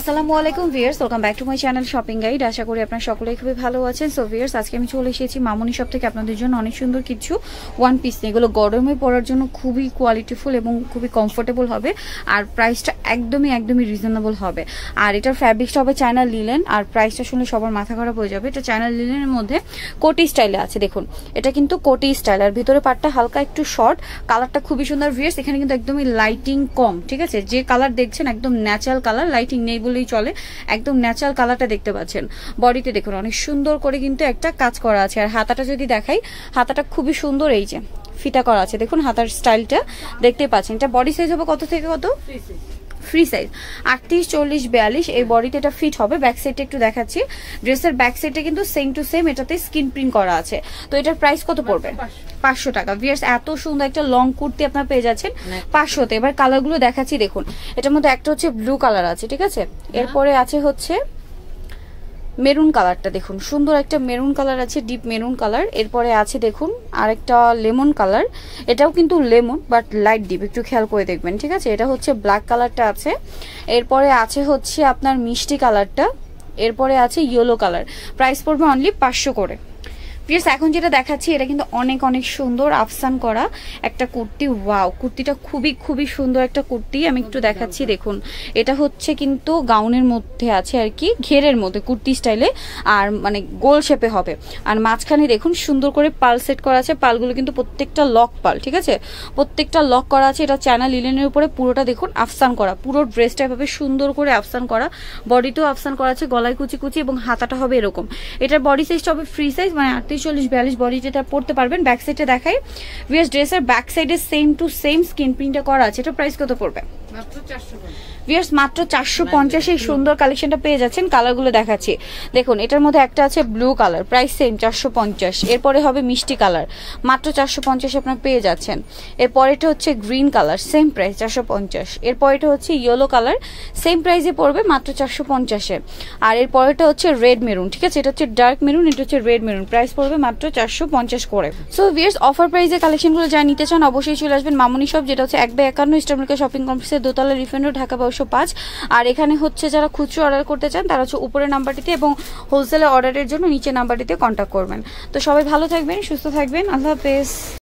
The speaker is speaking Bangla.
আসসালামু আলাইকুম viewers welcome back to my channel shopping guide আশা করি আপনার সকলেই খুবই ভালো আছেন সো ভিয়ার্স আজকে আমি চলে এসেছি মামুনি শপ থেকে আপনাদের জন্য অনেক সুন্দর কিছু ওয়ান পিস নিয়ে এগুলো গরমে পরার জন্য খুবই কোয়ালিটিফুল এবং খুবই কমফোর্টেবল হবে আর প্রাইসটা একদমই একদমই রিজনেবল হবে আর এটার ফ্যাব্রিকটা হবে চায়না লিলেন আর প্রাইসটা শুনলে সবার মাথা খারাপ হয়ে যাবে এটা চায়না লিলেনের মধ্যে কোটি স্টাইলে আছে দেখুন এটা কিন্তু কোটি স্টাইল আর ভিতরে পার্টটা হালকা একটু শর্ট কালারটা খুবই সুন্দর ভিয়ার্স এখানে কিন্তু একদমই লাইটিং কম ঠিক আছে যে কালার দেখছেন একদম ন্যাচারাল কালার লাইটিং নেই বললেই চলে একদম ন্যাচারাল কালারটা দেখতে পাচ্ছেন বডিতে দেখুন অনেক সুন্দর করে কিন্তু একটা কাজ করা আছে আর হাতাটা যদি দেখাই হাতাটা খুবই সুন্দর এই যে ফিটা করা আছে দেখুন হাতার স্টাইলটা দেখতে পাচ্ছেন এটা বডি সাইজ হবে কত থেকে কত ফ্রি সাইজ আটত্রিশ চল্লিশ বিয়াল্লিশ এই বডিতে এটা ফিট হবে ব্যাক সাইডটা একটু দেখাচ্ছি ড্রেসের ব্যাক সাইডে কিন্তু সেম টু সেম এটাতে স্কিন প্রিন্ট করা আছে তো এটার প্রাইস কত পড়বে পাঁচশো টাকা বিয়ার্স এত সুন্দর একটা লং কুর্তি আপনার পেয়ে যাচ্ছেন পাঁচশোতে এবার কালারগুলো দেখাচ্ছি দেখুন এটার মধ্যে একটা হচ্ছে ব্লু কালার আছে ঠিক আছে হ্যাঁ। এরপরে আছে হচ্ছে মেরুন কালারটা দেখুন সুন্দর একটা মেরুন কালার আছে ডিপ মেরুন কালার এরপরে আছে দেখুন আরেকটা লেমন কালার এটাও কিন্তু লেমন বাট লাইট ডিপ একটু খেয়াল করে দেখবেন ঠিক আছে এটা হচ্ছে ব্ল্যাক কালারটা আছে এরপরে আছে হচ্ছে আপনার মিষ্টি কালারটা এরপরে আছে ইয়েলো কালার প্রাইস পড়বে অনলি পাঁচশো করে প্লিজ এখন যেটা দেখাচ্ছি এটা কিন্তু অনেক অনেক সুন্দর আফসান করা একটা কুর্তি ওয়াও কুর্তিটা খুবই খুবই সুন্দর একটা কুর্তি আমি একটু দেখাচ্ছি দেখুন এটা হচ্ছে কিন্তু গাউনের মধ্যে আছে আর কি ঘেরের মধ্যে কুর্তি স্টাইলে আর মানে গোল শেপে হবে আর মাঝখানে দেখুন সুন্দর করে পাল সেট করা আছে পালগুলো কিন্তু প্রত্যেকটা লক পাল ঠিক আছে প্রত্যেকটা লক করা আছে এটা চায়না লিলেনের উপরে পুরোটা দেখুন আফসান করা পুরো ড্রেসটা এভাবে সুন্দর করে আফসান করা বডিতেও আফসান করা আছে গলায় কুচি কুচি এবং হাতাটা হবে এরকম এটার বডি সাইজটা হবে ফ্রি সাইজ মানে আটত্রিশ চল্লিশ বিয়াল্লিশ বডি যেটা পড়তে পারবেন ব্যাক টা দেখাই ভিএস ড্রেসের ব্যাক সাইডে সেম টু সেম স্কিন প্রিন্টটা করা আছে এটা প্রাইস কত পড়বে মাত্র চারশো ভিউয়ার্স মাত্র চারশো পঞ্চাশে সুন্দর কালেকশনটা পেয়ে যাচ্ছেন কালারগুলো দেখাচ্ছি দেখুন এটার মধ্যে একটা আছে ব্লু কালার প্রাইস সেম চারশো পঞ্চাশ এরপরে হবে মিষ্টি কালার মাত্র চারশো পঞ্চাশে আপনার পেয়ে যাচ্ছেন এটা হচ্ছে গ্রিন কালার সেম প্রাইস চারশো পঞ্চাশ এটা হচ্ছে ইয়েলো কালার সেম প্রাইসে পড়বে মাত্র চারশো পঞ্চাশে আর এটা হচ্ছে রেড মেরুন ঠিক আছে এটা হচ্ছে ডার্ক মেরুন এটা হচ্ছে রেড মেরুন প্রাইস পড়বে মাত্র চারশো পঞ্চাশ করে সো ভিয়ার্স অফার প্রাইসে কালেকশনগুলো যা নিতে চান অবশ্যই চলে আসবেন মামুনি শপ যেটা হচ্ছে এক বাই একান্ন ইস্টামিকা শপিং কমপ্লেক্সের দোতলা রিফেন্ড ঢাকা পাঁচ আর এখানে হচ্ছে যারা খুচরো অর্ডার করতে চান তারা হচ্ছে উপরের নাম্বারটিতে এবং হোলসেলের অর্ডারের জন্য নিচে নাম্বারটিতে কন্ট্যাক্ট করবেন তো সবাই ভালো থাকবেন সুস্থ থাকবেন আল্লাহ হাফেজ